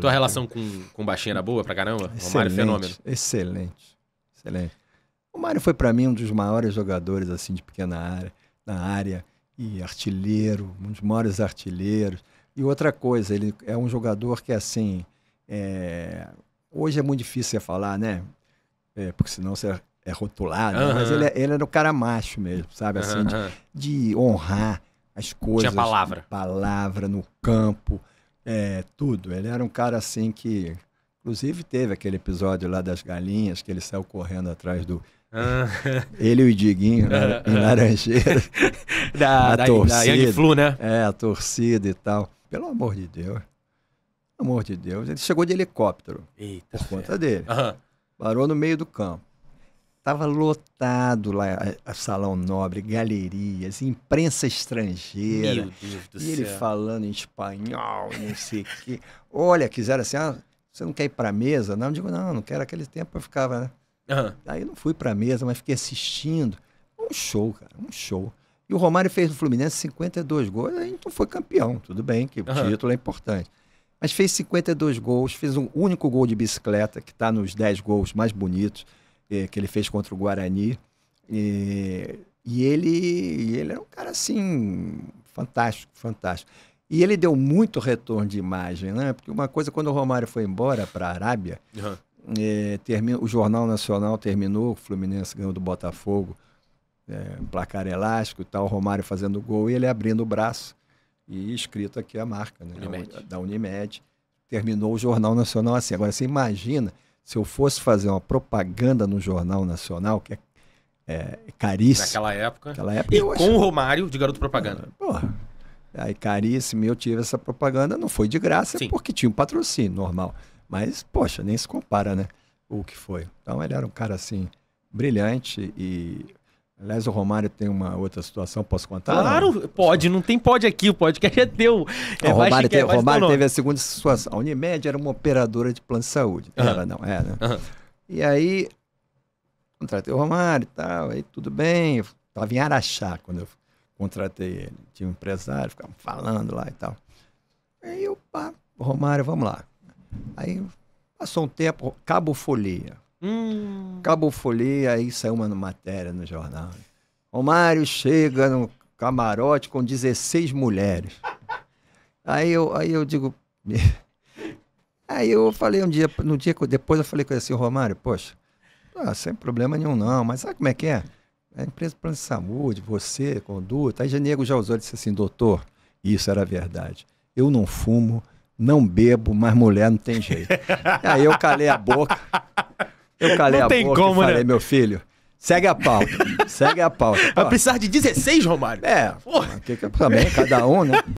Tua relação com, com o Baixinho era boa pra caramba? Excelente, o Mário é fenômeno. Excelente, excelente. O Mário foi para mim um dos maiores jogadores assim de pequena área, na área e artilheiro, um dos maiores artilheiros. E outra coisa, ele é um jogador que assim, é... hoje é muito difícil você falar, né? É, porque senão você é rotulado, uhum. mas ele, é, ele, era o cara macho mesmo, sabe? Assim, uhum. de, de honrar as coisas. Tinha palavra. Palavra no campo. É, tudo. Ele era um cara assim que. Inclusive teve aquele episódio lá das galinhas, que ele saiu correndo atrás do. Ah. Ele e o Diguinho ah. em Laranjeira. da, a da, torcida, da Flu, né? É, a torcida e tal. Pelo amor de Deus. Pelo amor de Deus. Ele chegou de helicóptero. Eita por conta dele. Aham. Parou no meio do campo. Estava lotado lá, a, eh, a Salão Nobre, galerias, imprensa estrangeira. Meu Deus do e céu. ele falando em espanhol, não sei o quê. Olha, quiseram assim, ah, você não quer ir para a mesa? Não, eu digo, não, não quero. Aquele tempo eu ficava, né? Uhum. Aí eu não fui para a mesa, mas fiquei assistindo. Um show, cara, um show. E o Romário fez no Fluminense 52 gols, a gente não foi campeão, tudo bem, que o uhum. título é importante. Mas fez 52 gols, fez um único gol de bicicleta, que está nos 10 gols mais bonitos. Eh, que ele fez contra o Guarani. E, e ele, ele era um cara assim, fantástico, fantástico. E ele deu muito retorno de imagem, né? Porque uma coisa, quando o Romário foi embora para a Arábia, uhum. é, eh, termina, o Jornal Nacional terminou, o Fluminense ganhou do Botafogo, é, placar elástico e tal, o Romário fazendo gol e ele abrindo o braço. E escrito aqui a marca, né? Unimed. Da Unimed. Terminou o Jornal Nacional assim. Agora, você imagina se eu fosse fazer uma propaganda no Jornal Nacional, que é, é, é caríssimo. Naquela época. Naquela época e com o Romário de garoto propaganda. É, porra. Aí caríssimo, eu tive essa propaganda, não foi de graça, Sim. porque tinha um patrocínio normal. Mas, poxa, nem se compara, né? O que foi. Então ele era um cara assim, brilhante e Aliás, o Romário tem uma outra situação, posso contar? Claro, não? pode, não tem pode aqui, o podcast é teu. É, o Romário, te, é, Romário teve a segunda situação. A Unimed era uma operadora de plano de saúde. Uhum. Era, não, era. Uhum. E aí, contratei o Romário e tal, aí tudo bem. Estava tava em Araxá quando eu contratei ele. Tinha um empresário, ficava falando lá e tal. Aí eu, pá, Romário, vamos lá. Aí passou um tempo, Cabo Folia. Hum. Cabofolia, aí saiu uma matéria no jornal. Romário chega no camarote com 16 mulheres. Aí eu, aí eu digo. Aí eu falei um dia, no dia depois eu falei com ele assim, Romário, poxa, ah, sem problema nenhum não, mas sabe como é que é? A empresa de plano de saúde, você, conduta. Aí Janego já usou e disse assim, doutor, isso era verdade. Eu não fumo, não bebo, mas mulher não tem jeito. aí eu calei a boca. Eu calei não a tem boca como, né? falei, né? meu filho, segue a pauta. segue a pauta. Vai precisar de 16, Romário? É, porra. que que eu é também, cada um, né?